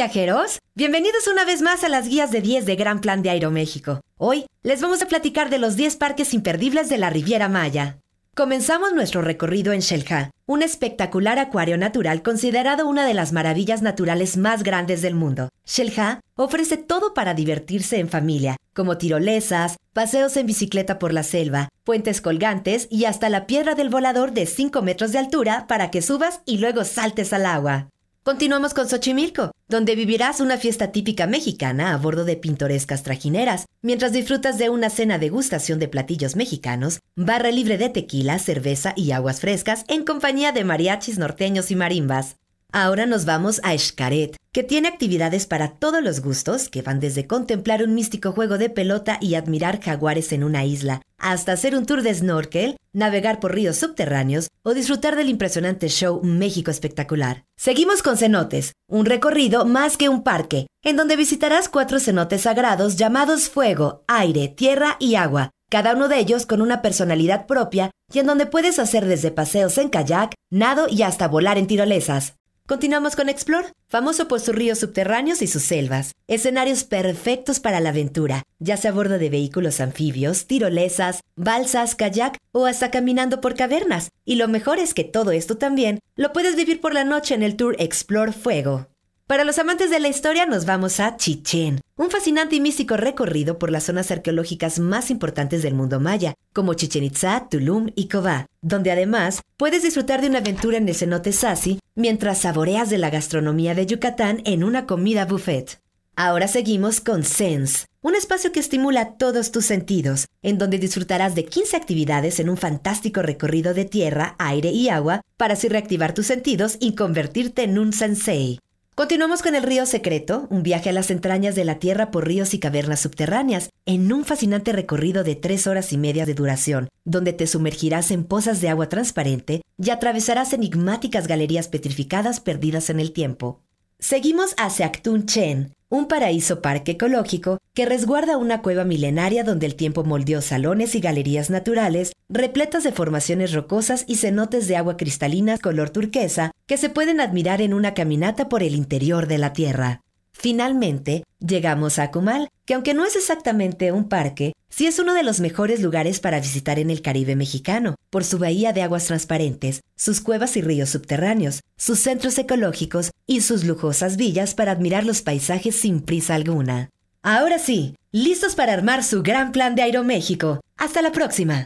viajeros? Bienvenidos una vez más a las guías de 10 de Gran Plan de Aeroméxico. Hoy les vamos a platicar de los 10 parques imperdibles de la Riviera Maya. Comenzamos nuestro recorrido en Shelja, un espectacular acuario natural considerado una de las maravillas naturales más grandes del mundo. Shelja ofrece todo para divertirse en familia, como tirolesas, paseos en bicicleta por la selva, puentes colgantes y hasta la piedra del volador de 5 metros de altura para que subas y luego saltes al agua. Continuamos con Xochimilco, donde vivirás una fiesta típica mexicana a bordo de pintorescas trajineras, mientras disfrutas de una cena degustación de platillos mexicanos, barra libre de tequila, cerveza y aguas frescas en compañía de mariachis norteños y marimbas. Ahora nos vamos a Escaret, que tiene actividades para todos los gustos, que van desde contemplar un místico juego de pelota y admirar jaguares en una isla, hasta hacer un tour de snorkel, navegar por ríos subterráneos o disfrutar del impresionante show México Espectacular. Seguimos con cenotes, un recorrido más que un parque, en donde visitarás cuatro cenotes sagrados llamados fuego, aire, tierra y agua, cada uno de ellos con una personalidad propia y en donde puedes hacer desde paseos en kayak, nado y hasta volar en tirolesas. Continuamos con Explore, famoso por sus ríos subterráneos y sus selvas, escenarios perfectos para la aventura, ya sea a bordo de vehículos anfibios, tirolesas, balsas, kayak o hasta caminando por cavernas. Y lo mejor es que todo esto también lo puedes vivir por la noche en el tour Explore Fuego. Para los amantes de la historia nos vamos a Chichen, un fascinante y místico recorrido por las zonas arqueológicas más importantes del mundo maya, como Chichen Itza, Tulum y Cobá, donde además puedes disfrutar de una aventura en el cenote Sasi mientras saboreas de la gastronomía de Yucatán en una comida buffet. Ahora seguimos con Sense, un espacio que estimula todos tus sentidos, en donde disfrutarás de 15 actividades en un fantástico recorrido de tierra, aire y agua para así reactivar tus sentidos y convertirte en un sensei. Continuamos con el río secreto, un viaje a las entrañas de la Tierra por ríos y cavernas subterráneas, en un fascinante recorrido de tres horas y media de duración, donde te sumergirás en pozas de agua transparente y atravesarás enigmáticas galerías petrificadas perdidas en el tiempo. Seguimos hacia Actun Chen, un paraíso parque ecológico que resguarda una cueva milenaria donde el tiempo moldeó salones y galerías naturales repletas de formaciones rocosas y cenotes de agua cristalina color turquesa que se pueden admirar en una caminata por el interior de la Tierra. Finalmente, llegamos a Akumal, que aunque no es exactamente un parque, sí es uno de los mejores lugares para visitar en el Caribe mexicano, por su bahía de aguas transparentes, sus cuevas y ríos subterráneos, sus centros ecológicos y sus lujosas villas para admirar los paisajes sin prisa alguna. Ahora sí, listos para armar su gran plan de Aeroméxico. Hasta la próxima.